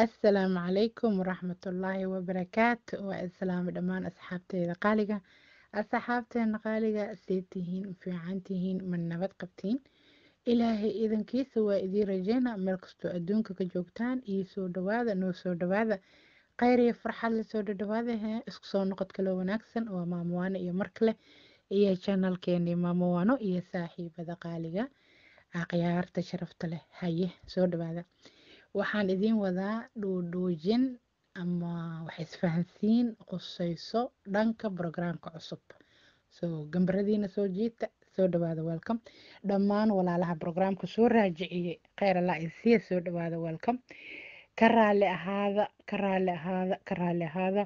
asalaamu calaykum waraxmatullaahi wabarakaatu waa islaamo dhammaan asxaabteeda qaaliga asxaabteena qaaliga see tihiin fiican tihiin ma nabad qabtiin ilaahay idankiisa waa idiin rajeyna meel kastoo adduunka ka joogtaan iyo soo dhawaada noo soo dhawaada kheyr iyo farxad lasoo dhadhawaada isku soo noqod kaloo wanaagsan waa maamowaano iyo mar kale iyo janalkeenii maamowaano iyo saaxiibada qaaliga akhyaarta sharafta leh haye soo dhawaada waxaan idiin wadaa dhuudhuujin ama wax isfahansiin qusayso dhanka brograamka cusub soo gambaradiina soo jiita soo dhawaada welcome dhammaan walaalaha brograamka soo raajiciye kheyr allah isiya soo dhawaada welcome ka raali ahaada ka raali ahaada ka raali ahaada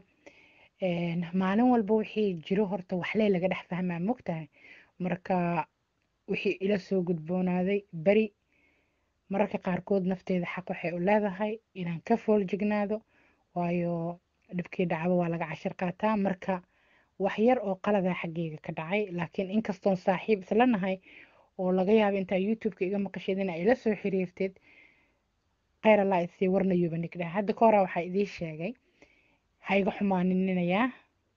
maalin walba wixii jiro horta waxlee laga dhex fahmaa mogtahay marka wixii ila soo gudboonaaday beri mararka qaarkood nafteeda xaq waxay u leedahay inaan ka fooljignaado waayo dhibkii dhacaba waa laga cashir qaataa marka wax yar oo qaladaa xaggeyga ka dhacay laakiin inkastoon saaxiib isla nahay oo laga yaaba intaa youtube-ka iga maqasheed in ay la soo xiriirteed kheyr allah isii warna yubanikdha hadda ka horaa ah waxaa idii sheegay ha iga xumaaninayaa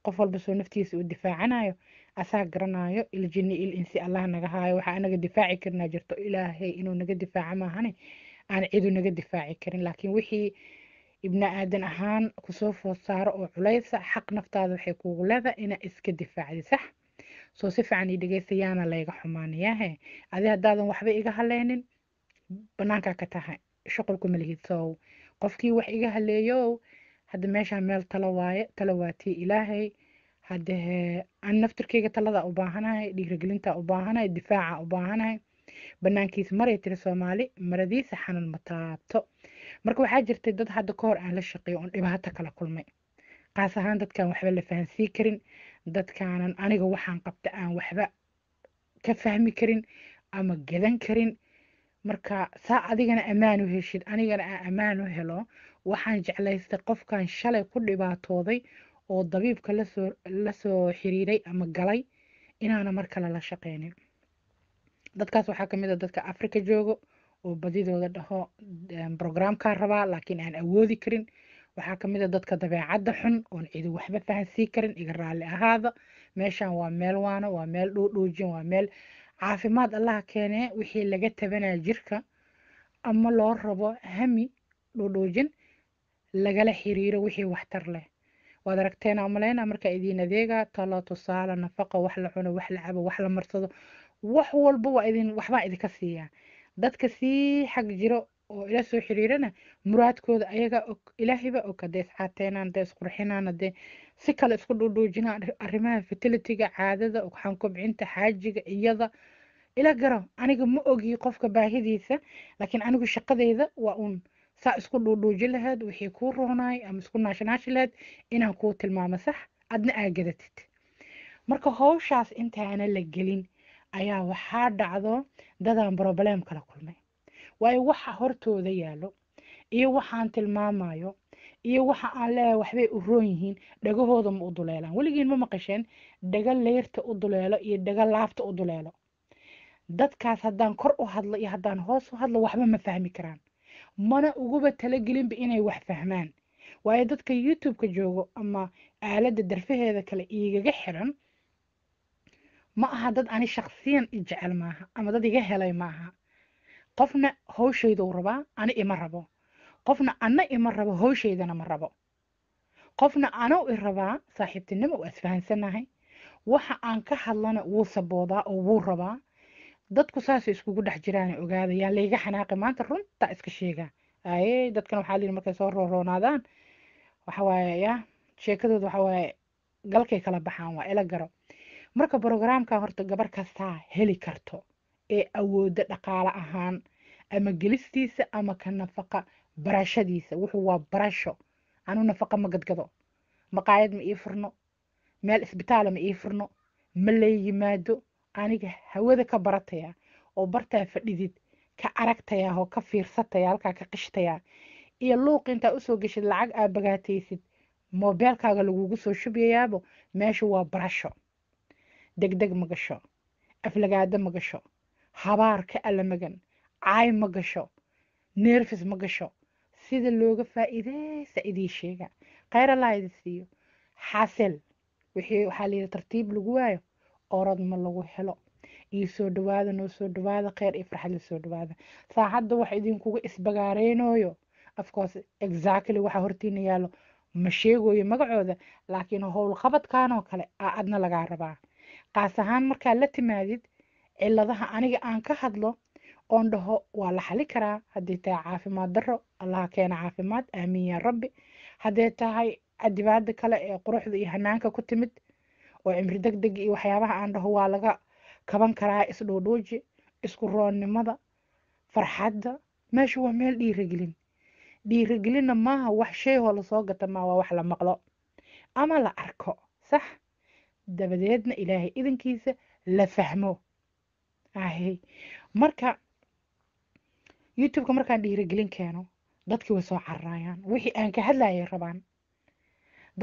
qof walba soo naftiisa u difaacanayo asaa garanayo iljini ilinsi allah naga haayo waxaa anaga difaaci karinaa jirto ilaahay inuu naga difaaco maahane aan cidu naga difaaci karin laakiin wixii ibni aadan ahaan kusoo food saaro oo culaysa xaq naftaada waxay kuugu leeda inaa iska difaacdi sax soo si fiican ii dhegeysa layga xumaanayaahe adi haddaadan waxba iga haleynin bannaankaa ka tahay shuqulku malihid qofkii wax iga haleeyow hadda meeshaan meel talo waaye talo waa tii ilaahay haddee eh, an naftirkeyga taladaa u baahanahay dhiiragelintaa u baahanahay difaaca u baahanahay bannaankiisa maray tiri soomaali maradiisa xanan ma taabto marka waxaa jirtay dad hadda ka hor aan la shaqeeyo oon dhibaato kala kulmay qaas ahaan dadkaan waxba la fahansii karin dadkaanan aniga waxaan qabta aan waxba ka fahmi karin ama gadan karin marka saa adigana ammaan u heshid anigana aan ammaan u helo waxaan jeclaystay qofkan shalay ku dhibaatooday oo dabiibka lasoo lasoo xiriiray ama galay inaana mar kale la shaqeynin dadkaas waxaa kamid a ah dadka africa joogo oo badidooda dhaho brograamkaa ehm, rabaa laakiin aan awoodi karin waxaa kamid a ah dadka dabeecadda xun oon cidi waxba fahansii karin iga raalli ahaada meeshan waa meel waano waa meel dhuudhuujin waa meel caafimaad allaha keenee wixii laga tabanaya jirka ama loo rabo hami dhuudhuujin lagala xiriiro wixii waxtar leh waad aragteena umaleynaa markaa idiin adeega talo tusaale nafaqa wax la cuno wax la cabo wax la marsado wax walba waa idin waxbaa idinka siiyaa dadka sii xag jiro oo ila soo xiriirana muraadkooda ayaga ilaahayba og hadee isxaateenaan dee isqurxinaan hadee si kale isku dhuudhuujinaan arrimaha fatilitiga caadada waxaan kobcinta xaajiga iyada ila garo aniga ma ogi qofka baahidiisa laakiin anigu shaqadeyda waa uun saa isku dhuudhuuji lahayd wixii kuu roonaay ama isku naashanaashi lahayd inaan kuu tilmaamo sax adna aagadatid marka howshaas intaana la gelin ayaa waxaa dhacdo dadaan broblem kala kulmay waayo waxa hortooda yaalo iyo waxaan tilmaamayo iyo waxa aan leeyahay waxbay u roon yihiin dhagahooda ma u duleelaan weligiin ma maqasheen dhaga leyrta u duleelo iyo dhaga laabta u duleelo dadkaas haddaan kor u hadlo iyo haddaan hoos u hadlo waxba ma fahmi karaan mana uguba talagelinba inay wax fahmaan waayo dadka youtube-ka joogo ama aaladda darfaheeda kale iigaga xiran ma aha dad ani shaksiyan i jecel maaha ama dad iga helay maaha qofna hawshayduu rabaa ana ima rabo qofna ana ima rabo hawshaydana ma rabo qofna anow i rabaa saaxiibtinimo waa isfahansannahay waxa aan ka hadlana wuu saboodaa oo wuu rabaa dadku saasay iskugu dhex jiraana ogaada yaa layga xanaaqi maanta runtaa iska sheegaa aye dadkan waxaa layidhi markay soo rooroonaadaan waxa ya sheekadooda waxa galkay kala baxaan waa ila garo marka brogramka horta gabar kastaa heli karto ee awooda dhaqaale ahaan ama gelistiisa ama ka nafaqa barashadiisa wuxuu waa barasho anuu nafaqa ma gadgado maqaayad ma ii furno meel isbitaala ma ii furno ma lay yimaado aniga hawada ka baratayaa oo bartaa fadhidid ka aragtayaa oo ka fiirsatayaa halkaa ka qishtayaa iyo luuq intaa usoo geshid lacag aa bagaataysid mobeelkaaga lagugu soo shubayayaabo meesha waa barasho degdeg ma gasho aflagaado ma gasho habaar ka alamagan caay ma gasho neerfis ma gasho sida looga faa'iideysa idii sheega khayr allaha idin siiyo xasel waxaa layidhi tartiib lagu waayo orod ma lagu helo iyo soo dhawaada noo soo dhawaada kheyr iyo farxadla soo dhawaada saa wax idinkuga isbagaareynayo afcourse exactly waxa hortiina yaallo ma sheegooyo magacooda laakiin howlqabadkanoo kale aa adna lagaa rabaa qaas ahaan markaa la timaadid ciladaha aniga aan ka hadlo oon dhaho waa la xali karaa haddii tahay caafimaad darro allaha keena caafimaad aamiin yaa rabbi hadday tahay adibaada kale ee quruxda iyo hanaanka ku timid oo cimri deg deg iyo waxyaabaha aan dhaho waa laga kaban karaa isdhuudhuuji isku roonnimada farxadda meesha waa meel dhiiragelin dhiiragelinna maaha wax shayhoo lasoo gata maa waa wax la maqlo ama la arko sax dabadeedna ilaahay idankiisa la fahmo ahay marka youtubeka markaan dhiirigelin keeno dadkii way soo cararayaan wixii aan ka hadlayay rabaan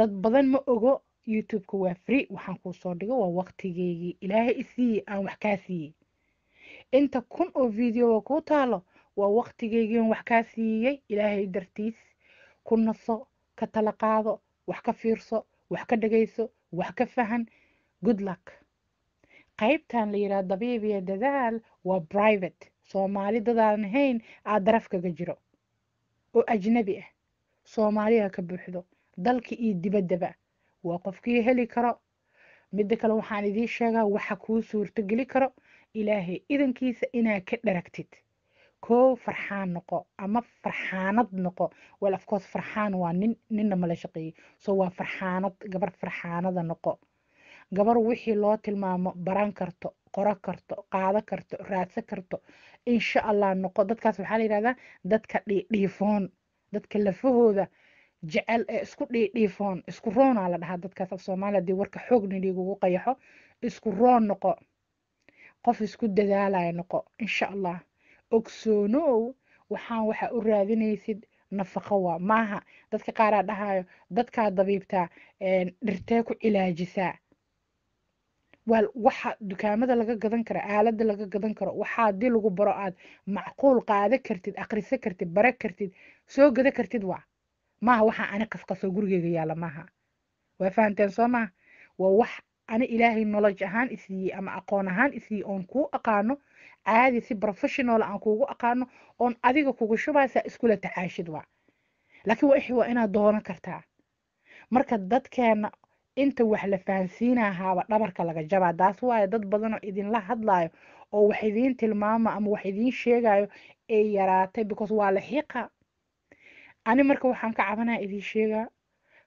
dad badan ma ogo youtubeka waa free waxaan kuu soo dhigo waa waqtigeygii ilaahay isiiyey aan wax kaa siiyey inta kun oo videoa kuu taalo waa waqtigeygii aan wax kaa siiyey ilaahay dartiis ku naso ka tala qaado wax ka fiirso wax ka dhagayso wax ka fahan good luck qaybtan la yidhaahdo dabiibiya dadaal waa brivate soomaali dadaan ahayn aa daraf kaga jiro oo ajnabi ah soomaaliha ka buuxdo dalka iyo dibaddaba waa qofkii heli karo midda kale waxaan idiin sheegaa waxa kuu suurtogeli karo ilaahay idankiisa inaa ka dharagtid koow farxaan noqo ama farxaanad noqo well afcourse farxaan waa nin ninna mala shaqeeyey so waa farxaanad gabar farxaanada noqo gabar wixii loo tilmaamo baran karto qoro karto qaado karto raadsan karto insha allah noqo dadkaas waxaa la yidhahdaa dadka dhiidhiifoon dadka lafahooda jecel ee isku dhiidhiifoon isku roonaa la dhahaa dadkaas af soomaaliya dee warka xoogna dhiigugu qayaxo isku roon noqo qof isku dadaalaya noqo insha allah ogsoonow waxaan waxaa u raadinaysid nafaqo waa maaha dadka qaaraa dhahayo dadkaa dabiibtaa dhirtee ku cilaajisaa waal waxa dukaamada laga gadan karo aalada laga gadan karo waxaa haddii lagu baro aad macquul qaada kartid akhriso kartid bare kartid soo gada kartid waa maaha waxaa ani qasqasoo gurigeyga yaalla maaha waa fahamteen soo maha waa wax ani ilaahay knowledge ahaan isiiyey ama aqoon ahaan isiiyey oon kuu aqaano caadi si professional ah aan kuugu aqaano oon adiga kugu shubaasa iskula tacaashid waa laakiin waa inaad doonan kartaa marka dadkeena inta wax la fahansiinahaaba dhabarka laga jabaa taas waayo dad badanoo idinla hadlaayo oo wax idiin tilmaama ama wax idiin sheegayo ee yaraatay because waa la laxiiqa ani marka waxaan ka cabanaya idiin sheegaa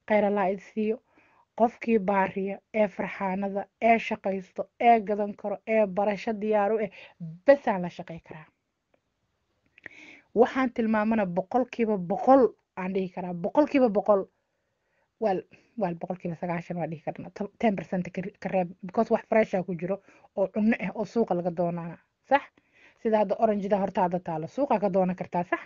kheyr allaa siiyo qofkii baariya ee farxaanada ee shaqaysto ee gadan karo ee barasho diyaar u ah basaan la shaqey karaa waxaan tilmaamana boqolkiiba boqol aan dhihi karaa boqolkiiba boqol waal waal boqolkiiba sagaashan waa dhihi karna ten percent ka reeb because wax fresha ah ku jiro oo cunno ah oo suuqa laga doonaa sax sida hadda orangeda hortaada taalo suuqa ka doonan kartaa sax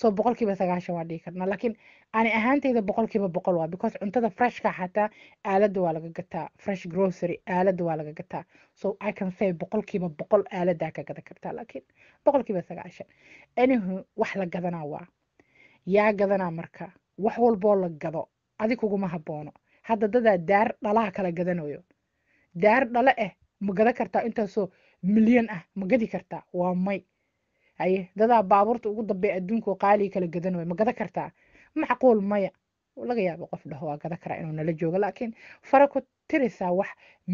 so boqolkiiba sagaashan waa dhihi karnaa laakiin ani ahaanteyda boqolkiiba boqol waa because cuntada freshka xataa aaladda waa laga gataa fresh grocery aaladda waa laga gataa so i can say boqolkiiba boqol aaladaa ka gadan kartaa laakiin boqolkiiba sagaashan anywho wax la gadanaa waa yaa gadanaa marka wax walboo la gado adi kuguma haboono hadda dadaa daar dhalaha kala gadanayo daar dhale ah ma gada kartaa intaasoo milyan ah ma gadi kartaa waa may haye dadaa baabuurta ugu dambey adduunkaoo qaaliga kala gadanayo ma gada kartaa macquul maya laga yaabo qof dhaho waa gada karaa inuu nala joogo laakiin fara ku tirisaa wax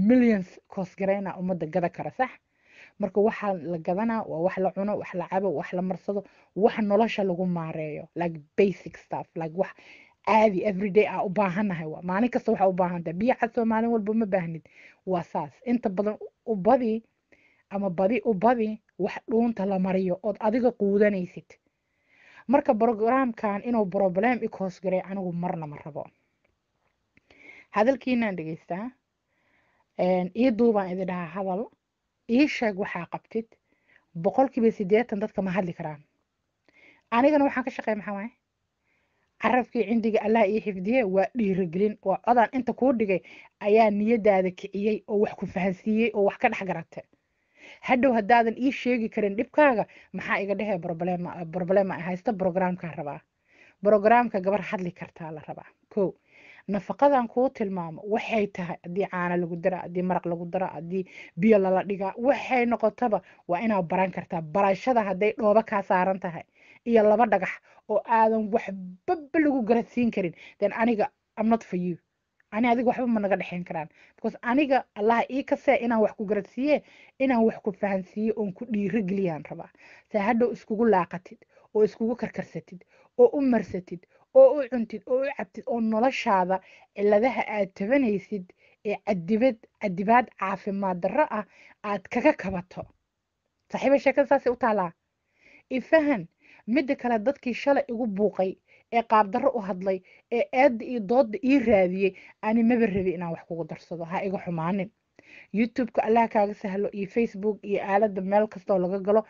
millions koosgareyna ummadda gada kara sax marka waxaa la gadanaa waa wax la cuno wax la cabo wax la marsado wax nolosha lagu maareeyo like basic stuff like wax caadi everyday aa u baahanahay maalin kasta waxaa u baahantahay biyo cadso maalin walba ma baahnid waa saas inta badan ubadi ama badi ubadi wax dhuunta la mariyo ood adiga quudanaysid marka brogramkan inuu broblem i koosgaray anigu marna ma rabo hadalkiinaan dhegeystaa ii duubaan idi dhahaa hadal ii sheeg waxaa qabtid boqolkiiba siddeetan dadka ma hadli karaan anigana waxaan ka shaqey maxaa waaye carabkii cindiga allah io xifdiye waa dhiirigelin waa odaan inta kuu dhigay ayaa niyadaada kiciyey oo wax ku fahansiiyey oo wax ka dhex garata hadhow haddaadan ii sheegi karin dhibkaaga maxaa iga dhehee broblema ah, haysta brogramkaa rabaa brogramka gabar hadli kartaa la rabaa ko nafaqadan kuu tilmaamo waxay tahay haddii caano lagu daraa haddii maraq lagu daraa haddii biyo lala dhigaa waxay noqotaba waa inaa baran kartaa barashada hadday dhooba kaa saaran tahay iyo laba dhagax oo aadan waxbaba lagu garadsiin karin then aniga am for you ani adiga waxba ma naga dhexayn karaan because aniga allaha ii kasee inaan wax ku garadsiiye inaan wax ku fahansiiye oon ku dhiiro geliyaan rabaa saa hadhow iskugu laaqatid oo iskugu karkarsatid oo u marsatid oo u cuntid oo u cabtid oo noloshaada ciladaha aad tabanaysid ee cadibad cadibaad caafimaad darro ah aad kaga kabato saaxiiba sheekada saasay u taalaa ifahan midda kale dadkii shalay igu buuqay ee qaabdaro u hadlay ee aadda iyo doodda ii raadiyey ani maba rabi inaan wax kugu darsado ha iga xumaanin youtubeka allah kaaga sahlo iyo facebook iyo aaladda meel kastaoo laga galo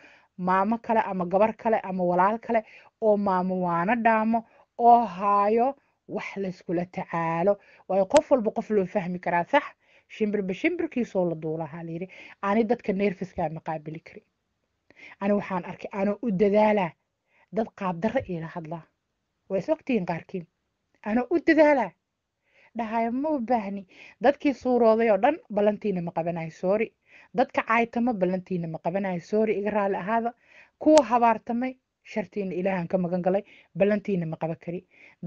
maamo kale ama gabar kale ama walaal kale oo maamo waana dhaamo oo haayo wax layskula tacaalo waayo qof walba qof loo fahmi karaa sax shimbirba shimbirkiisoo la duulahaa layidhi ani dadka nerfiskaa ah maqaabili karin ani waxaan arkay anoo u dadaalaa dad qaabdarre ila hadlaa waa is ogtihiin qaarkiin anoo u dadaala dhahaya ma u baahni dadkii suurooday oo dhan ballantiina ma qabanayo soori dadka caaytama ballantiina ma qabanayo soori iga raali ahaada kuwa habaartamay shartiina ilaahan ka magan galay ballantiina ma qaba kari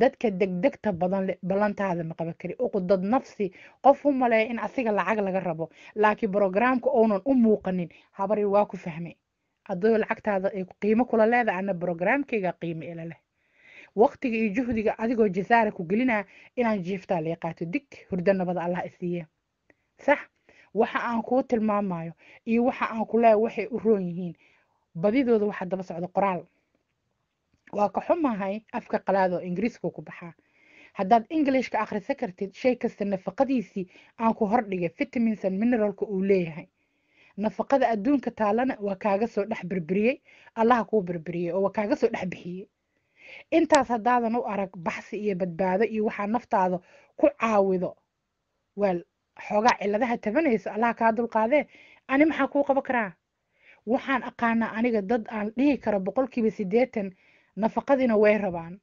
dadka degdegta badan leh ballantaada ma qaba kari uqudad nafsi qof u maleeya in asiga lacag laga rabo laakiin brogramka uunan u muuqanin habari waa ku fahmay hadduu lacagtaada qiimo kula leedahay ana brograamkayga qiimo ila waqtiga iyo juhdiga adigoo jasaara ku gelinaa inaan jiiftaa lay dig hurdo nabada allah isiiye sax waxa aan kuu tilmaamayo iyo waxa aan ku leeya waxay u roon yihiin badidooda waxaa daba socda qoraal waa ka xumahay afka qalaad oo ingiriiska ku baxaa haddaad englishka akhrisa kartid shay kasta nafaqadiisii aan ku hordhigay fitaminsan mineralka uu leeyahay nafaqada adduunka taalana waa kaaga soo dhex berberiyey allaha kuu berberiyey oo waa kaaga soo dhex bixiyey intaas haddaadan u arag baxsi iyo badbaado iyo waxaa naftaada ku caawido waal xoogaa ciladaha tabanaysa allaha kaa dulqaadee ani maxaa kuu qabo karaa waxaan aqaanaa aniga dad aan dhihi karo boqolkiiba sideetan nafaqadina way rabaan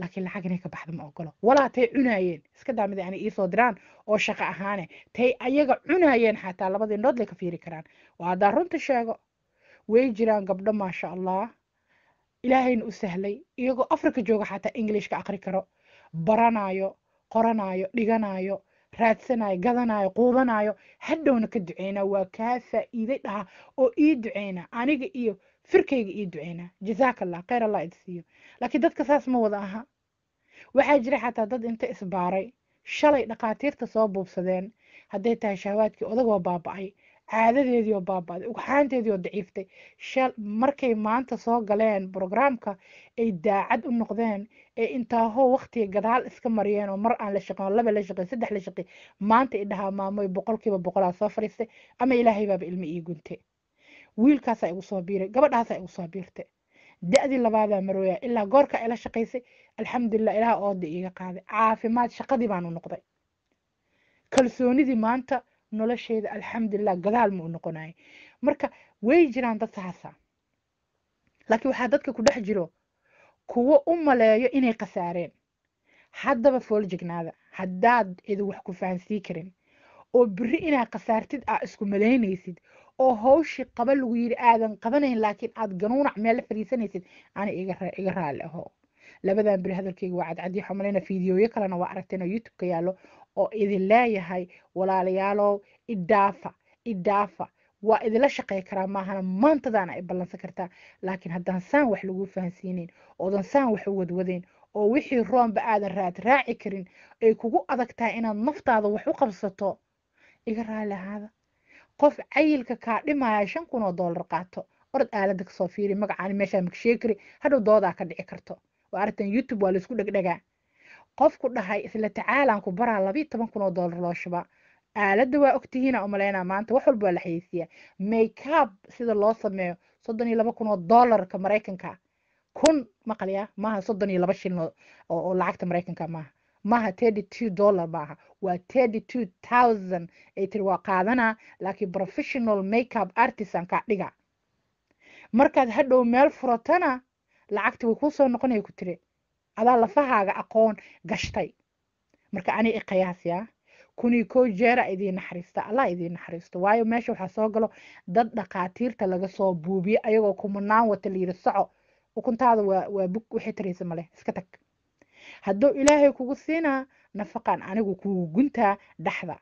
laakiin lacag inay ka baxda ma ogolo walaa tay cunaayeen iska daamida mid iisoo diraan oo shaqo ahaane tay ayaga cunaayeen xataa labadii indhoodlay ka fiiri karaan waa haddaan runta sheego way jiraan gabdho maasha allah ilaahayna u sahlay iyagoo africa jooga xataa englishka aqri karo baranaayo qoranaayo dhiganaayo raadsanayo gadanayo quudanaayo hadhowna ka duceynaa waa kaa faa'iiday dhaha oo ii duceynaa aniga iyo firkayga io duceynaa jazaak allah kheyr allah idsiiyo laakiin dadka saas ma wada aha waxaa jira xataa dad inta isbaaray shalay dhakhaatiirta soo buubsadeen hadday tahay shahwaadkii odagoo oo baaba-ay caadadeedii oo baaba ugxaanteedii oo daciiftay markay maanta soo galeen brograamka ay daacad u noqdeen ee intaahoo waktiga gadaal iska mariyeen oo mar aan la shaqeyn oo laba la shaqeyn saddex la shaqeyn maanta i dhahaa maamoy boqolkiiba boqolaa soo fariistay ama ilaahay baaba ilmo ii guntay wiilkaasa igu soo biiray gabadhaasa igu biirtay da-dii labaadaa marooya ilaa goorka ila shaqaysay alxamdulila ilaaha ooda iga qaaday caafimaad shaqadii baanu noqday kalsoonidii maanta nolosheeda alxamdulilah gadaal ma u noqonayay marka way jiraan dad saasa laakiin waxaa dadka ku dhex jiro kuwo u maleeyo inay khasaareen haddaba fool jignaada haddaad idin wax ku fahansii karin oo biri inaad khasaartid aa isku malaynaysid oo howshii qaba lagu yiri aadan qabanayn laakiin aad ganuunac meel la fadhiisanaysid ani iga raali aho labadan beri hadalkeyga waa cadcadi waxaa malayna fiidiyoyo kalena waa aragteen oo youtube-ka yaallo oo idin leeyahay walaalayaalow idhaafa idhaafa waa idinla shaqey karaa maahana maantadaana ay ballansan kartaa laakiin haddaan saan wax lagu fahansiinayn oodan saan wax u wadwadayn oo wixii roomba aadan raad raaci karin ay kugu adag tahay inaad naftaada wax u qabsato iga raali ahaada qof cayilka kaa dhimaya shan kun oo doolar qaato ord aalada kasoo fiiri magacaan meeshaa magsheekari hadhow doodaa ka dhici karto waa arrintan youtube waa laisku dhegdhegaa qofku dhahay isla tacaalan ku baraa labiyo toban kun oo doolar loo shubaa aaladda waa ogtihiina umalaynaa maanta wax walba waa la xayeysiiyaa maykab sida loo sameeyo soddon iyo laba kun oo doolarka maraykanka kun maqliya maaha soddon iyo laba shilin oo lacagta maraykanka maaha maha thirty two dollar maaha waa thirty two thousand ay tiri waa qaadanaa laakiin professional makeup artisan dhiga markaad hadhow meel furatana lacagti way kuu soo noqonaya ku tiri adaa lafahaaga aqoon gashtay marka ani iqiyaas yaa kunii koo jeera idiin naxariista allah idiin naxariisto waayo meesha waxaa soo galo dad dhakhaatiirta laga soo buubiye ayagoo kumanaan wata layiri soco ukuntaada waa waa bug waxay taraysa maleh iska tag hadduu ilaahay kugu siinaa nafaqaan anigu kugu guntaa dhexda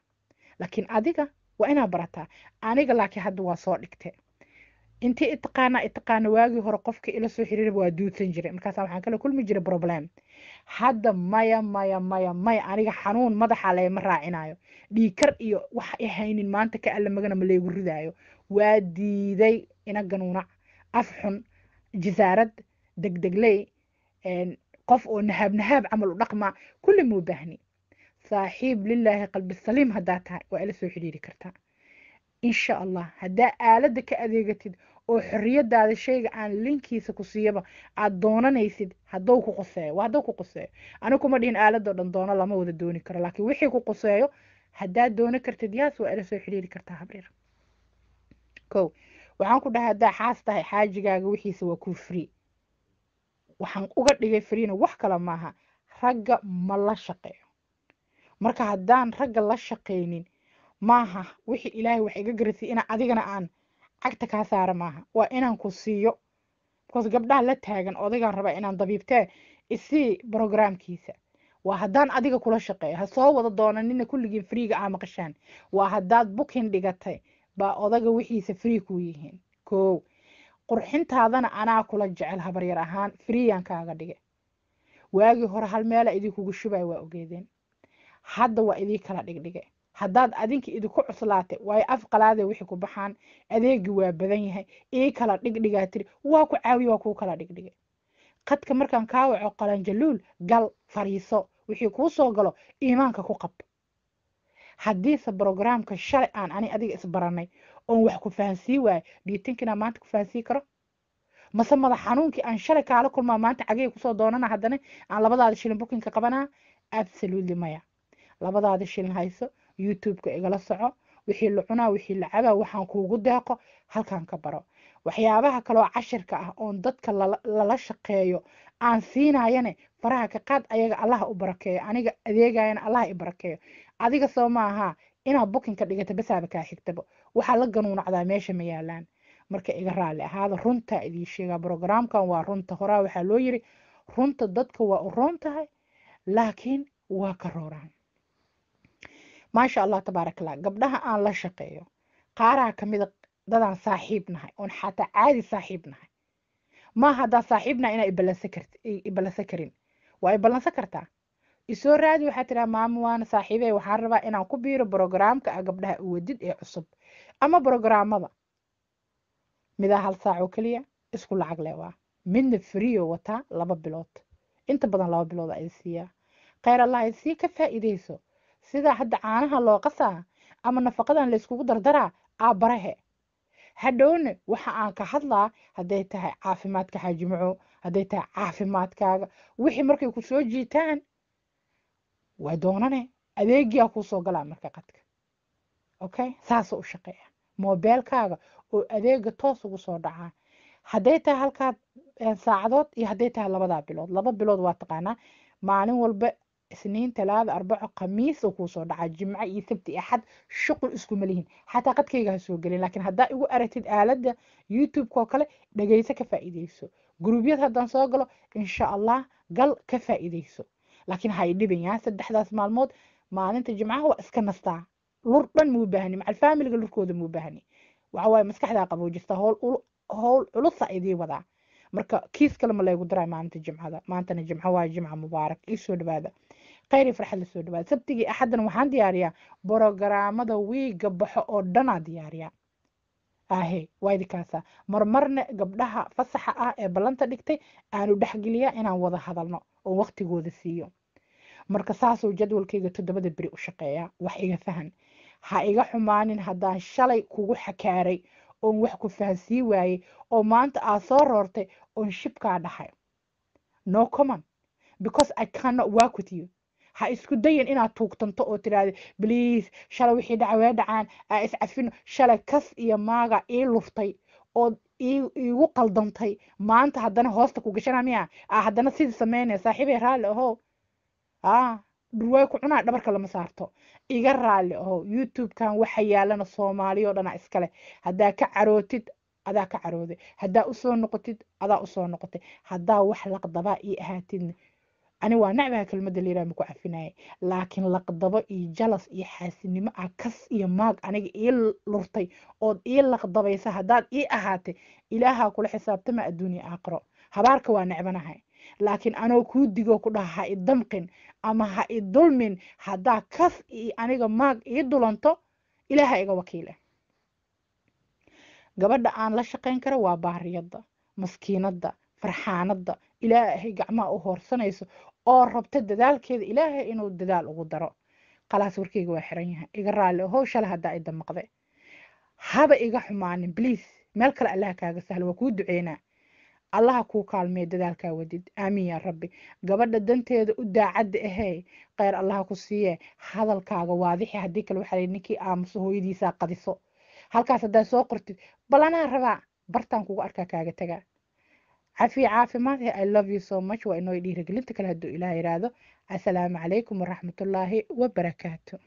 laakiin adiga waa inaa barataa aniga laakiin hadda waa soo dhigte intii itaqaanaa itaqaana waagii hore qofka ila soo xiriiraba waa duudsan jiray markaasaa waxaan kala kulmi jiray problem hadda maya maya maya maya aniga xanuun madaxa layma raacinayo dhiikar iyo wax i maanta ka alla magana ma laygu ridaayo waa diiday ina ganuunac af xun jisaarad degdegley qof oo nahaab nahaab camal u dhaqma kulli muu baahni saaxiib lilaahi qalbi saliim haddaa tahay waa ila soo xidhiiri kartaa insha allah haddaa aaladda ka adeegatid oo xoriyadaada shayga aan linkiisa ku siiyaba aada doonanaysid haddou ku qoseeyo waa haddou ku qoseeyo anigu kuma dhihin aaladoo dhan doono lama wada dooni karo laakiin wixii ku qoseeyo haddaad doono kartid yaas waa ila soo xidhiiri kartaa habreer ko waxaan ku dhahay haddaa xaas tahay xaajigaaga wixiisa waa kuu free waxaan uga dhigay fariina wax kale maaha ragga ma la shaqeeyo marka haddaan ragga la shaqaynin maaha wixii ilaahay wax iga garatay ina adigana aan cagta kaa saara maaha waa inaan ku siiyo bcause gabdhaha la taagan odaygaan rabaa inaan dabiibtee isii brogramkiisa waa haddaan adiga kula shaqeeyo ha soo wada doonanina kulligiin friiga aa maqashaan waa haddaad bukin dhigatay baa odaga wixiisa free ku yihiin kow qurxintaadana anaa kula jecel habaryar ahaan friyan kaaga dhige waagii hore hal meela idinkugu shubay waa ogeedeen hadda waa idii kala dhigdhige haddaad adinka idinku cuslaatay waayo af qalaadee wixii ku baxaan adeegii waa badan yahay ii kala dhigdhigaa tiri waa ku caawiya waa kuu kala dhigdhige qadka markaan kaa waco qalanjaluul gal fariiso wixii kuu soo galo iimaanka ku qab haddiise brogramka shalay aan ani adiga isbaranay oon wax ku fahansii waayo dhiitinkiinaa maanta ku fahansii karo mase madax xanuunkii aan shalay kaala kulmaa maanta cagey kusoo doonana haddana aan labadaada shilin bukinka qabanaa absolutely maya labadaada shilin hayso youtube-ka igala soco wixii la cunaa wixii la cabaa waxaan kuugu deeqo halkaan ka baro waxyaabaha kaleoo cashirka ah oon dadka lala shaqeeyo aan siinayane faraha ka qaad ayaga allaha u barakeeyo aniga adeegayana allaha i barakeeyo adiga soo maahaa inaad bukinka dhigata basaaba kaa xigtabo waxaa la ganuunacdaa meesha ma yaalaan marka iga raali ahaada runtaa idiin sheegaa brogramkan waa runta horaa waxaa loo yiri runta dadka waa u roon tahay laakiin waa ka rooraan maasha allah tabaarakallah gabdhaha aan la shaqeeyo qaaraha ka mida dadaan saaxiib nahay oon xataa caadi saaxiib nahay maaha haddaa saaxiib nahay inaa iballansan karin waa iballansan kartaa isoo raadi waxaa tidhaha maama waana saaxiibey waxaan rabaa inaan ku biiro brogramka a ah gabdhaha uwadid ee cusub ama brograamada midaa hal saac oo keliya isku lacag leh midna friyo wataa laba bilood inta badan laba bilood ay siiyaa kheyr allah ay sii ka faa'iidayso sidaa hadda caanaha loo qasaa ama nafaqadan layskugu dardaraa aabbarahe hadhowna waxa aan ka hadlaa hadday tahay caafimaadka xaajimco hadday tahay caafimaadkaaga wixii markay ku soo jiitaan waa doonane adeegiyaa kuu galaa marka qadka okay saasoo u shaqeeya moobeelkaaga oo adeega toos ugu soo dhacaa hadday tahay halkaa saacadood iyo hadday tahay labadaa bilood laba bilood waa taqaanaa maalin walba isniin talaada arbaco khamiis oo kuu soo jimco iyo sabti axad shuqul iskuma lihin xataa qadkayga ha gelin laakiin haddaa igu aragtid aaladda youtube-ka kale dhagayso ka faa'iidayso guruubyad haddaan soo galo insha allah gal ka faa'iidayso laakiin hay dhiban yahay saddexdaas maalmood maalinta jimcaha waa iska nastaa lur dhan muu baahni macal faamiliga lurkooda muu baahni waxawaaye maskaxdaa qaboojista howl culusa idii wadaa marka kiis kale ma laygu daray maalinta jimcada maantana jimco waaye jimca mubaarak iisoo dhawaada khayri farxad lasoo dhawaada sabtigii axaddan waxaan diyaariyaa borogaraamada wiiga baxo oo dhanaa diyaariyaa ahe waa idinkaasa marmarna gabdhaha fasaxa ah ee ballanta dhigtay aanu dhexgeliyaa inaan wada hadalno oo waqtigooda siiyo marka saasuu jadwalkayga toddobada beri u shaqeeyaa wax iga fahan ha iga xumaanin haddaan shalay kugu xakaaray oon wax ku fahansii waayey oo maanta aad soo roortay oon shibkaa dhahay no common because i cannot work with you ha isku dayan inaad tuugtanto oo tidhaahda bliis shalay wixii dhaca wee dhacaan aa iscafino shalay kas iyo maaga ii luftay ood igu qaldantay maanta haddana hoosta ku gashanaa miya aa haddana sidii sameynaya saaxiibay raalli ahow a ku cunaa dhabarka lama saarto iga raali aho youtubekan waxa yaalana soomaali oo dhana iskale haddaa ka carootid adaa ka carooday haddaa usoo noqotid adaa usoo noqotay haddaa wax laqdabaa ii ahaatidna ani waa nacbaha kelmadda liiraa ma ku cafinayay laakiin laqdabo iyo jalas iyo xaasinimo ah kas iyo maag aniga ii lurtay ood ii laqdabaysa haddaad ii ahaatay ilaahaa kula xisaabtama adduuniya aaqiro habaarka waa necbanahay laakiin anoo kuu digo ku dhaha ha idamqin ama ha idulmin haddaa kas aniga maag ii dulanto ilaaha iga wakiile gabadha aan la shaqayn kara waa baariyadda maskiinadda farxaanadda ilaahay gacmaha u hoorsanayso oo rabta dadaalkeeda ilaahay inuu dadaal ugu daro khalaas warkeyga waa xiran yahay iga raalli howshale haddaa idamaqde haba iga xumaanin bliis meel kale allaha kaaga sahlo waa kuu duceynaa allaha kuu kaalmee dadaalkaa wadid aamiin yaa rabbi gabadha danteeda u daacadda ahey kheyr allaha ku siiye hadalkaaga waadixi haddii kale waxaa ninkii aamuso hooyadiisaa qadiso halkaas haddaad soo qortid bal anaa rabaa bartaan kugu arkaa kaaga tagaa cafi caafimaad he i love you so much waa inoo dhiirigelinta kale hadduu ilaah yidhaahdo assalaamu calaykum waraxmatullaahi wabarakaatu